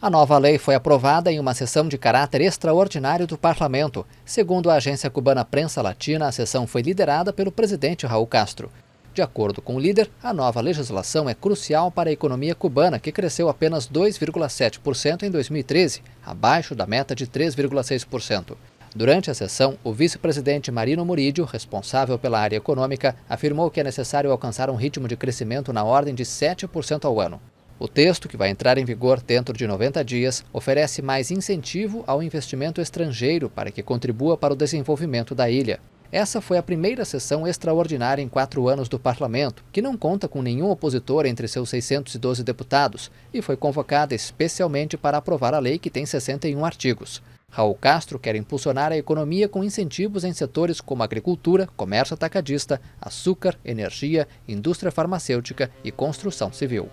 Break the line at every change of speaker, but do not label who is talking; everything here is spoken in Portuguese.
A nova lei foi aprovada em uma sessão de caráter extraordinário do parlamento. Segundo a agência cubana Prensa Latina, a sessão foi liderada pelo presidente Raul Castro. De acordo com o líder, a nova legislação é crucial para a economia cubana, que cresceu apenas 2,7% em 2013, abaixo da meta de 3,6%. Durante a sessão, o vice-presidente Marino Murídio, responsável pela área econômica, afirmou que é necessário alcançar um ritmo de crescimento na ordem de 7% ao ano. O texto, que vai entrar em vigor dentro de 90 dias, oferece mais incentivo ao investimento estrangeiro para que contribua para o desenvolvimento da ilha. Essa foi a primeira sessão extraordinária em quatro anos do parlamento, que não conta com nenhum opositor entre seus 612 deputados e foi convocada especialmente para aprovar a lei que tem 61 artigos. Raul Castro quer impulsionar a economia com incentivos em setores como agricultura, comércio atacadista, açúcar, energia, indústria farmacêutica e construção civil.